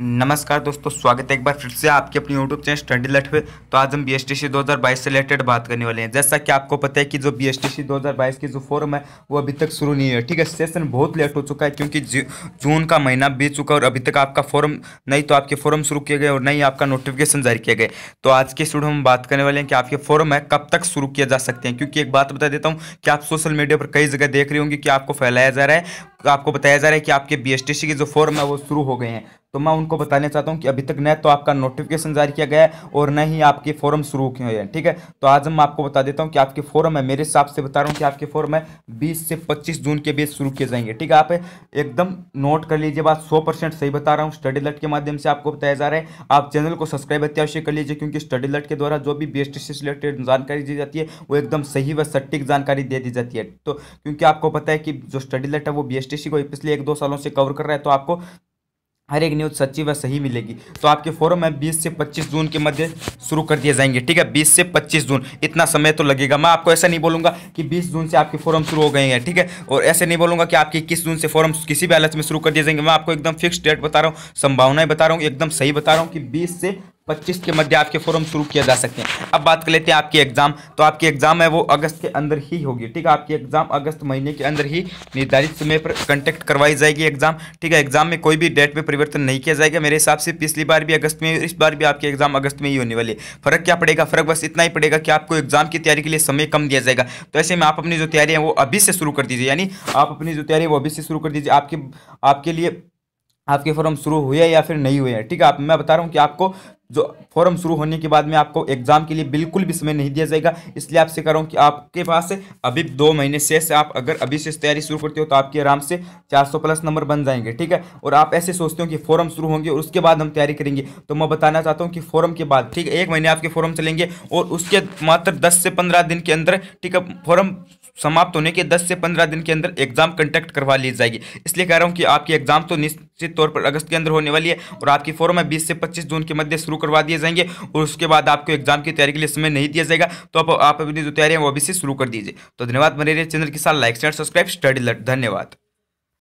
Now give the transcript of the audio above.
नमस्कार दोस्तों स्वागत है एक बार फिर से आपके अपने यूट्यूब चैनल स्टडी लट पे तो आज हम बी एस टी सी दो हज़ार बाईस से रिलेटेड बात करने वाले हैं जैसा कि आपको पता है कि जो बी एस टी सी दो हज़ार बाईस की जो फॉर्म है वो अभी तक शुरू नहीं है ठीक है सेशन बहुत लेट हो चुका है क्योंकि जून का महीना बीत चुका है और अभी तक आपका फॉर्म नहीं तो आपके फॉर्म शुरू किए गए और नहीं आपका नोटिफिकेशन जारी किया गया तो आज के स्टूडियो हम बात करने वाले हैं कि आपके फॉर्म है कब तक शुरू किया जा सकते हैं क्योंकि एक बात बता देता हूँ कि आप सोशल मीडिया पर कई जगह देख रहे होंगे कि आपको फैलाया जा रहा है आपको बताया जा रहा है कि आपके बी की जो फॉर्म है वो शुरू हो गए हैं तो मैं उनको बताना चाहता हूँ कि अभी तक न तो आपका नोटिफिकेशन जारी किया गया है और न ही आपके फॉर्म शुरू किए हैं ठीक है तो आज मैं आपको बता देता हूँ कि आपके फॉरम है मेरे हिसाब से बता रहा हूँ कि आपके फॉर्म है बीस से पच्चीस जून के बीच शुरू किए जाएंगे ठीक है आप एकदम नोट कर लीजिए बात सौ सही बता रहा हूँ स्टडी लट के माध्यम से आपको बताया जा रहा है आप चैनल को सब्सक्राइब अत्यावश्यक कर लीजिए क्योंकि स्टडी लट के द्वारा जो भी बी से रिलेटेड जानकारी दी जाती है वो एकदम सही व सटीक जानकारी दे दी जाती है तो क्योंकि आपको पता है कि जो स्टडी लट है वो बी को पिछले एक दो सालों से कवर कर रहा है तो आपको हर एक न्यूज़ सच्ची व सही मिलेगी तो आपके फोरम में 20 से 25 जून के मध्य शुरू कर दिए जाएंगे ठीक है 20 से 25 जून इतना समय तो लगेगा मैं आपको ऐसा नहीं बोलूँगा कि 20 जून से आपके फोरम शुरू हो गए हैं ठीक है और ऐसे नहीं बोलूँगा कि आपके किस जून से फोरम किसी भी हालत में शुरू कर दिए जाएंगे मैं आपको एकदम फिक्स डेट बता रहा हूँ संभावनाएं बता रहा हूँ एकदम सही बता रहा हूँ कि बीस से पच्चीस के मध्य आपके फॉर्म शुरू किया जा सकते हैं अब बात कर लेते हैं आपकी एग्ज़ाम तो आपकी एग्ज़ाम है वो अगस्त के अंदर ही होगी ठीक है आपकी एग्ज़ाम अगस्त महीने के अंदर ही निर्धारित समय पर कंटेक्ट करवाई जाएगी एग्ज़ाम ठीक है एग्ज़ाम में कोई भी डेट में परिवर्तन नहीं किया जाएगा मेरे हिसाब से पिछली बार भी अगस्त में इस बार भी आपकी एग्ज़ाम अगस्त में ही होने वाली है फ़र्क क्या पड़ेगा फ़र्क बस इतना ही पड़ेगा कि आपको एग्ज़ाम की तैयारी के लिए समय कम दिया जाएगा तो ऐसे में आप अपनी जो तैयारी है वो अभी से शुरू कर दीजिए यानी आप अपनी जो तैयारी है वो अभी से शुरू कर दीजिए आपके आपके लिए आपके फॉर्म शुरू हुए या फिर नहीं हुए हैं ठीक है आप मैं बता रहा हूँ कि आपको जो फॉर्म शुरू होने के बाद में आपको एग्जाम के लिए बिल्कुल भी समय नहीं दिया जाएगा इसलिए आपसे कह रहा हूँ कि आपके पास अभी दो महीने से आप अगर अभी से तैयारी शुरू करते हो तो आपके आराम से 400 प्लस नंबर बन जाएंगे ठीक है और आप ऐसे सोचते हो कि फॉर्म शुरू होंगे और उसके बाद हम तैयारी करेंगे तो मैं बताना चाहता हूँ कि फॉर्म के बाद ठीक है एक महीने आपके फॉर्म चलेंगे और उसके मात्र दस से पंद्रह दिन के अंदर ठीक है फॉर्म समाप्त होने के दस से पंद्रह दिन के अंदर एग्जाम कंडक्ट करवा ली जाएगी इसलिए कह रहा हूँ कि आपकी एग्जाम तो निश्चित तौर पर अगस्त के अंदर होने वाली है और आपकी फॉर्म है 20 से 25 जून के मध्य शुरू करवा दिए जाएंगे और उसके बाद आपको एग्जाम की तैयारी के लिए समय नहीं दिया जाएगा तो आप, आप अपनी जो तैयारी है वो अभी से शुरू कर दीजिए तो धन्यवाद मेरे चैनल के साथ लाइक शेयर सब्सक्राइब स्टडी लट धन्यवाद